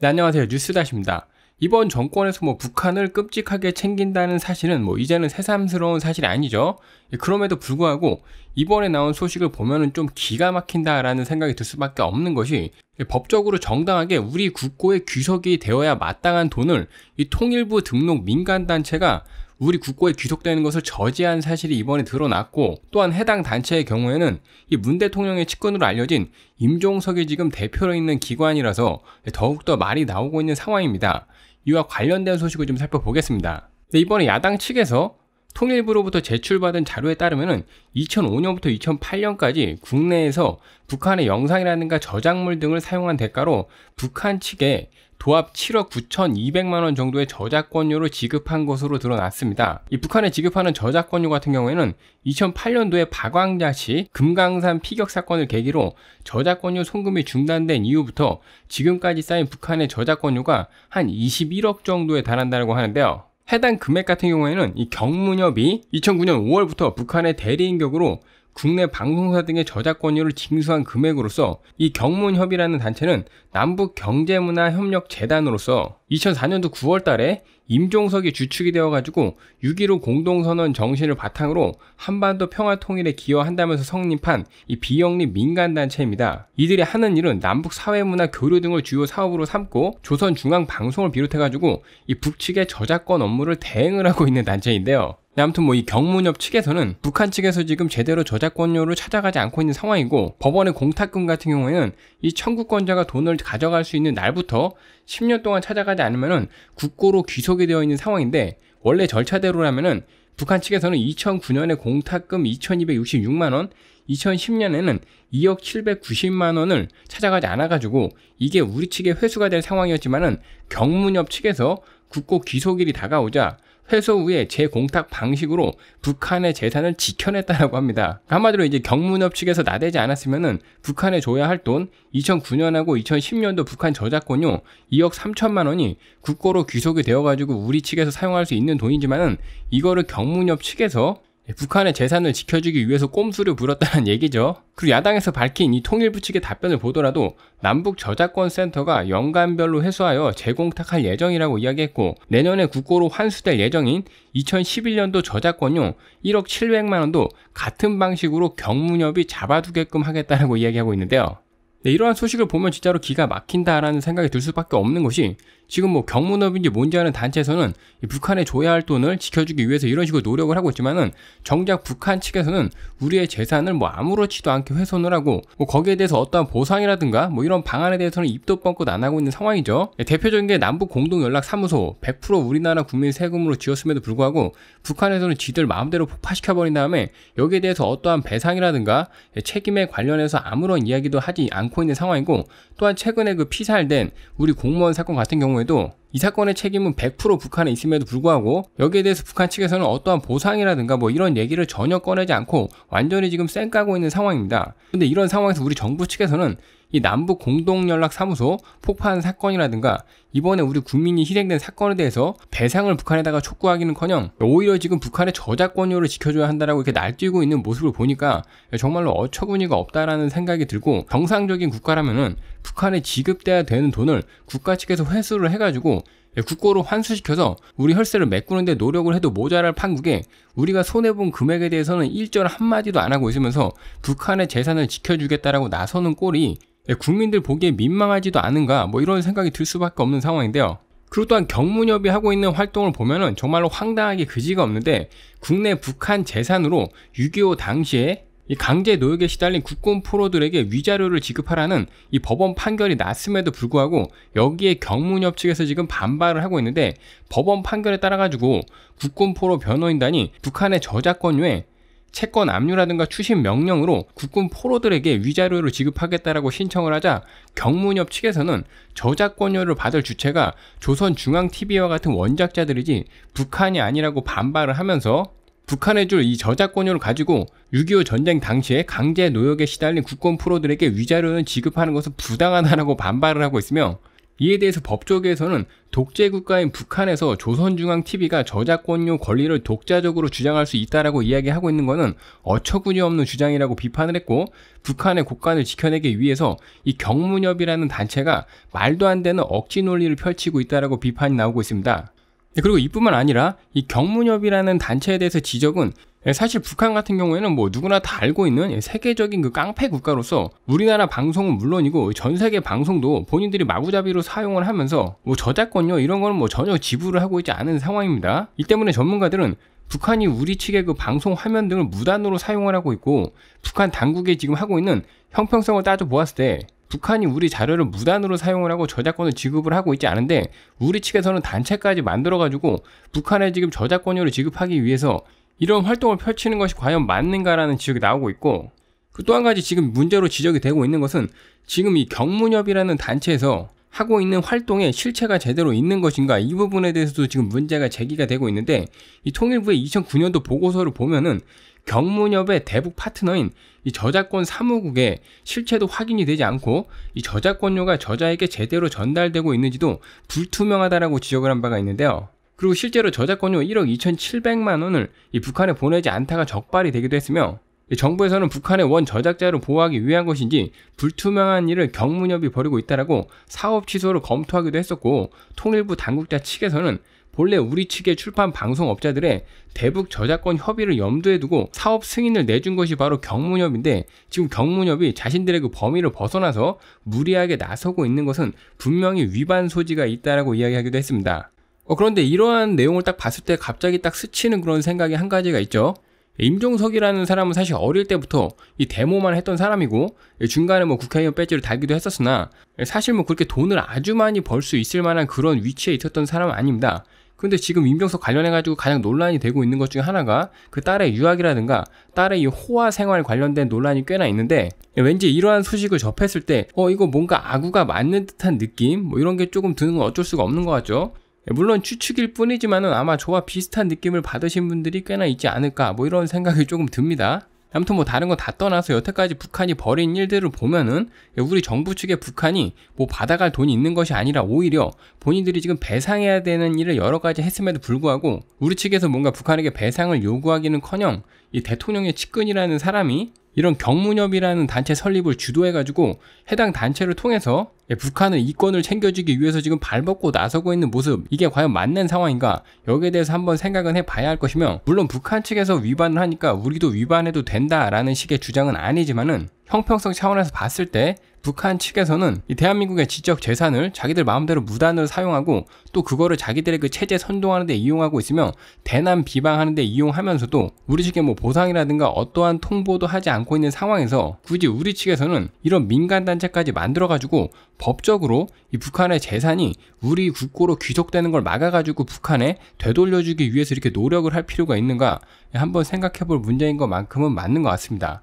네, 안녕하세요. 뉴스다십니다. 이번 정권에서 뭐 북한을 끔찍하게 챙긴다는 사실은 뭐 이제는 새삼스러운 사실이 아니죠. 예, 그럼에도 불구하고 이번에 나온 소식을 보면은 좀 기가 막힌다라는 생각이 들 수밖에 없는 것이 예, 법적으로 정당하게 우리 국고의 귀속이 되어야 마땅한 돈을 이 통일부 등록 민간단체가 우리 국고에 귀속되는 것을 저지한 사실이 이번에 드러났고 또한 해당 단체의 경우에는 이문 대통령의 측근으로 알려진 임종석이 지금 대표로 있는 기관이라서 더욱더 말이 나오고 있는 상황입니다. 이와 관련된 소식을 좀 살펴보겠습니다. 네, 이번에 야당 측에서 통일부로부터 제출받은 자료에 따르면 2005년부터 2008년까지 국내에서 북한의 영상이라든가 저작물 등을 사용한 대가로 북한 측에 도합 7억 9,200만 원 정도의 저작권료를 지급한 것으로 드러났습니다. 이 북한에 지급하는 저작권료 같은 경우에는 2008년도에 박왕자 씨 금강산 피격 사건을 계기로 저작권료 송금이 중단된 이후부터 지금까지 쌓인 북한의 저작권료가 한 21억 정도에 달한다고 하는데요. 해당 금액 같은 경우에는 이 경문협이 2009년 5월부터 북한의 대리인격으로 국내 방송사 등의 저작권료를 징수한 금액으로서 이 경문협이라는 단체는 남북 경제문화협력재단으로서 2004년도 9월 달에 임종석이 주축이 되어가지고 6.15 공동선언 정신을 바탕으로 한반도 평화 통일에 기여한다면서 성립한 이 비영리 민간단체입니다. 이들이 하는 일은 남북 사회문화 교류 등을 주요 사업으로 삼고 조선중앙방송을 비롯해가지고 이 북측의 저작권 업무를 대행을 하고 있는 단체인데요. 네, 아무튼 뭐 이 경문협 측에서는 북한 측에서 지금 제대로 저작권료를 찾아가지 않고 있는 상황이고 법원의 공탁금 같은 경우에는 이 청구권자가 돈을 가져갈 수 있는 날부터 10년 동안 찾아가지 않으면은 국고로 귀속이 되어 있는 상황인데 원래 절차대로라면은 북한 측에서는 2009년에 공탁금 2,266만 원, 2010년에는 2억 790만 원을 찾아가지 않아가지고 이게 우리 측의 회수가 될 상황이었지만은 경문협 측에서 국고 기소일이 다가오자 해소 후에 재공탁 방식으로 북한의 재산을 지켜냈다라고 합니다. 그러니까 한마디로 이제 경문협 측에서 나대지 않았으면은 북한에 줘야 할 돈 2009년하고 2010년도 북한 저작권료 2억 3천만 원이 국고로 귀속이 되어가지고 우리 측에서 사용할 수 있는 돈이지만은 이거를 경문협 측에서 예, 북한의 재산을 지켜주기 위해서 꼼수를 부렸다는 얘기죠. 그리고 야당에서 밝힌 이 통일부 측의 답변을 보더라도 남북 저작권 센터가 연간별로 회수하여 재공탁할 예정이라고 이야기했고 내년에 국고로 환수될 예정인 2011년도 저작권용 1억 700만 원도 같은 방식으로 경문협이 잡아두게끔 하겠다라고 이야기하고 있는데요. 네, 이러한 소식을 보면 진짜로 기가 막힌다라는 생각이 들 수밖에 없는 것이 지금 뭐 경문업인지 뭔지 하는 단체에서는 북한에 줘야 할 돈을 지켜주기 위해서 이런 식으로 노력을 하고 있지만은 정작 북한 측에서는 우리의 재산을 뭐 아무렇지도 않게 훼손을 하고 뭐 거기에 대해서 어떠한 보상이라든가 뭐 이런 방안에 대해서는 입도 뻥긋 안 하고 있는 상황이죠. 네, 대표적인 게 남북 공동 연락 사무소 100% 우리나라 국민 세금으로 지었음에도 불구하고 북한에서는 지들 마음대로 폭파시켜 버린 다음에 여기에 대해서 어떠한 배상이라든가 네, 책임에 관련해서 아무런 이야기도 하지 않고 않고 있는 상황이고 또한 최근에 그 피살된 우리 공무원 사건 같은 경우에도 이 사건의 책임은 100% 북한에 있음에도 불구하고 여기에 대해서 북한 측에서는 어떠한 보상이라든가 뭐 이런 얘기를 전혀 꺼내지 않고 완전히 지금 쌩까고 있는 상황입니다. 근데 이런 상황에서 우리 정부 측에서는 이 남북 공동연락사무소 폭파한 사건이라든가 이번에 우리 국민이 희생된 사건에 대해서 배상을 북한에다가 촉구하기는커녕 오히려 지금 북한의 저작권료를 지켜줘야 한다라고 이렇게 날뛰고 있는 모습을 보니까 정말로 어처구니가 없다라는 생각이 들고 정상적인 국가라면은 북한에 지급돼야 되는 돈을 국가 측에서 회수를 해가지고 예, 국고로 환수시켜서 우리 혈세를 메꾸는데 노력을 해도 모자랄 판국에 우리가 손해본 금액에 대해서는 일절 한마디도 안 하고 있으면서 북한의 재산을 지켜주겠다라고 나서는 꼴이 예, 국민들 보기에 민망하지도 않은가 뭐 이런 생각이 들 수밖에 없는 상황인데요. 그리고 또한 경문협이 하고 있는 활동을 보면은 정말로 황당하게 그지가 없는데 국내 북한 재산으로 6.25 당시에 이 강제 노역에 시달린 국군 포로들에게 위자료를 지급하라는 이 법원 판결이 났음에도 불구하고 여기에 경문협 측에서 지금 반발을 하고 있는데 법원 판결에 따라 가지고 국군 포로 변호인단이 북한의 저작권유에 채권 압류라든가 추심 명령으로 국군 포로들에게 위자료를 지급하겠다라고 신청을 하자 경문협 측에서는 저작권료를 받을 주체가 조선중앙TV와 같은 원작자들이지 북한이 아니라고 반발을 하면서 북한의 줄 이 저작권료를 가지고 6.25 전쟁 당시에 강제 노역에 시달린 국권 프로들에게 위자료는 지급하는 것은 부당하다라고 반발을 하고 있으며 이에 대해서 법조계에서는 독재 국가인 북한에서 조선중앙TV가 저작권료 권리를 독자적으로 주장할 수 있다라고 이야기하고 있는 것은 어처구니없는 주장이라고 비판을 했고 북한의 국관을 지켜내기 위해서 이 경문협이라는 단체가 말도 안 되는 억지 논리를 펼치고 있다라고 비판이 나오고 있습니다. 네, 그리고 이뿐만 아니라 이 경문협이라는 단체에 대해서 지적은 네, 사실 북한 같은 경우에는 뭐 누구나 다 알고 있는 네, 세계적인 그 깡패 국가로서 우리나라 방송은 물론이고 전 세계 방송도 본인들이 마구잡이로 사용을 하면서 뭐 저작권료 이런 거는 뭐 전혀 지불을 하고 있지 않은 상황입니다. 이 때문에 전문가들은 북한이 우리 측의 그 방송 화면 등을 무단으로 사용을 하고 있고 북한 당국이 지금 하고 있는 형평성을 따져 보았을 때 북한이 우리 자료를 무단으로 사용을 하고 저작권을 지급을 하고 있지 않은데 우리 측에서는 단체까지 만들어가지고 북한에 지금 저작권료를 지급하기 위해서 이런 활동을 펼치는 것이 과연 맞는가라는 지적이 나오고 있고 그 또한 가지 지금 문제로 지적이 되고 있는 것은 지금 이 경문협이라는 단체에서 하고 있는 활동의 실체가 제대로 있는 것인가 이 부분에 대해서도 지금 문제가 제기가 되고 있는데 이 통일부의 2009년도 보고서를 보면은 경문협의 대북 파트너인 이 저작권 사무국의 실체도 확인이 되지 않고 이 저작권료가 저자에게 제대로 전달되고 있는지도 불투명하다라고 지적을 한 바가 있는데요. 그리고 실제로 저작권료 1억 2,700만 원을 이 북한에 보내지 않다가 적발이 되기도 했으며 정부에서는 북한의 원 저작자를 보호하기 위한 것인지 불투명한 일을 경문협이 벌이고 있다라고 사업 취소를 검토하기도 했었고 통일부 당국자 측에서는 본래 우리 측의 출판 방송업자들의 대북 저작권 협의를 염두에 두고 사업 승인을 내준 것이 바로 경문협인데 지금 경문협이 자신들의 그 범위를 벗어나서 무리하게 나서고 있는 것은 분명히 위반 소지가 있다라고 이야기하기도 했습니다. 어, 그런데 이러한 내용을 딱 봤을 때 갑자기 딱 스치는 그런 생각이 한 가지가 있죠. 임종석이라는 사람은 사실 어릴 때부터 이 데모만 했던 사람이고 예, 중간에 뭐 국회의원 배지를 달기도 했었으나 예, 사실 뭐 그렇게 돈을 아주 많이 벌 수 있을 만한 그런 위치에 있었던 사람은 아닙니다. 근데 지금 임병석 관련해가지고 가장 논란이 되고 있는 것 중에 하나가 그 딸의 유학이라든가 딸의 이 호화 생활 관련된 논란이 꽤나 있는데 왠지 이러한 소식을 접했을 때 어 이거 뭔가 아구가 맞는 듯한 느낌 뭐 이런 게 조금 드는 건 어쩔 수가 없는 것 같죠. 예, 물론 추측일 뿐이지만은 아마 저와 비슷한 느낌을 받으신 분들이 꽤나 있지 않을까 뭐 이런 생각이 조금 듭니다. 아무튼 뭐 다른 건다 떠나서 여태까지 북한이 벌인 일들을 보면은 우리 정부 측의 북한이 뭐 받아갈 돈이 있는 것이 아니라 오히려 본인들이 지금 배상해야 되는 일을 여러 가지 했음에도 불구하고 우리 측에서 뭔가 북한에게 배상을 요구하기는커녕 이 대통령의 측근이라는 사람이 이런 경문협이라는 단체 설립을 주도해가지고 해당 단체를 통해서 예, 북한은 이권을 챙겨주기 위해서 지금 발벗고 나서고 있는 모습 이게 과연 맞는 상황인가 여기에 대해서 한번 생각은 해봐야 할 것이며 물론 북한 측에서 위반을 하니까 우리도 위반해도 된다라는 식의 주장은 아니지만은 형평성 차원에서 봤을 때 북한 측에서는 이 대한민국의 지적 재산을 자기들 마음대로 무단으로 사용하고 또 그거를 자기들의 그 체제 선동하는 데 이용하고 있으며 대남 비방하는 데 이용하면서도 우리 측에 뭐 보상이라든가 어떠한 통보도 하지 않고 있는 상황에서 굳이 우리 측에서는 이런 민간 단체까지 만들어 가지고 법적으로 이 북한의 재산이 우리 국고로 귀속되는 걸 막아 가지고 북한에 되돌려 주기 위해서 이렇게 노력을 할 필요가 있는가 한번 생각해 볼 문제인 것만큼은 맞는 것 같습니다.